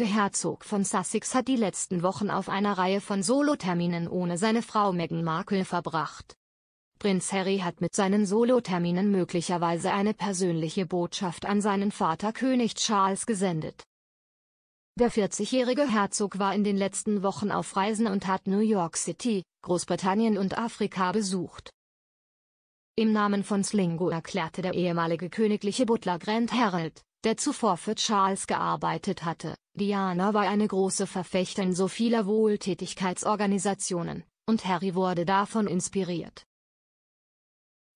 Der Herzog von Sussex hat die letzten Wochen auf einer Reihe von Soloterminen ohne seine Frau Meghan Markle verbracht. Prinz Harry hat mit seinen Soloterminen möglicherweise eine persönliche Botschaft an seinen Vater König Charles gesendet. Der 40-jährige Herzog war in den letzten Wochen auf Reisen und hat New York City, Großbritannien und Afrika besucht. Im Namen von Slingo erklärte der ehemalige königliche Butler Grant Harold, der zuvor für Charles gearbeitet hatte. Diana war eine große Verfechterin so vieler Wohltätigkeitsorganisationen, und Harry wurde davon inspiriert.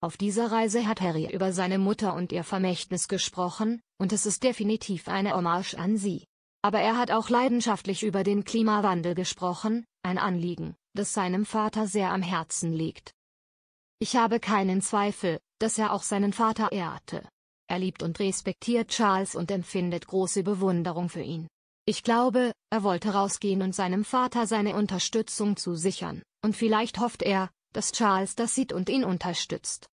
Auf dieser Reise hat Harry über seine Mutter und ihr Vermächtnis gesprochen, und es ist definitiv eine Hommage an sie. Aber er hat auch leidenschaftlich über den Klimawandel gesprochen, ein Anliegen, das seinem Vater sehr am Herzen liegt. Ich habe keinen Zweifel, dass er auch seinen Vater ehrte. Er liebt und respektiert Charles und empfindet große Bewunderung für ihn. Ich glaube, er wollte rausgehen und seinem Vater seine Unterstützung zusichern, und vielleicht hofft er, dass Charles das sieht und ihn unterstützt.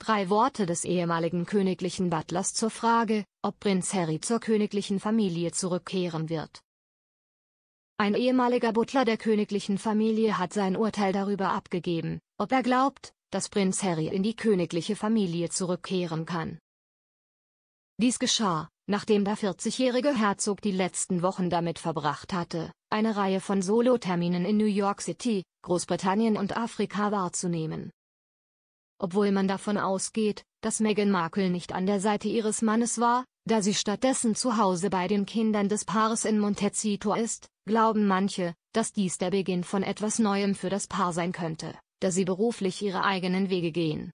Drei Worte des ehemaligen königlichen Butlers zur Frage, ob Prinz Harry zur königlichen Familie zurückkehren wird. Ein ehemaliger Butler der königlichen Familie hat sein Urteil darüber abgegeben, ob er glaubt, dass Prinz Harry in die königliche Familie zurückkehren kann. Dies geschah, nachdem der 40-jährige Herzog die letzten Wochen damit verbracht hatte, eine Reihe von Soloterminen in New York City, Großbritannien und Afrika wahrzunehmen. Obwohl man davon ausgeht, dass Meghan Markle nicht an der Seite ihres Mannes war, da sie stattdessen zu Hause bei den Kindern des Paares in Montecito ist, glauben manche, dass dies der Beginn von etwas Neuem für das Paar sein könnte da sie beruflich ihre eigenen Wege gehen.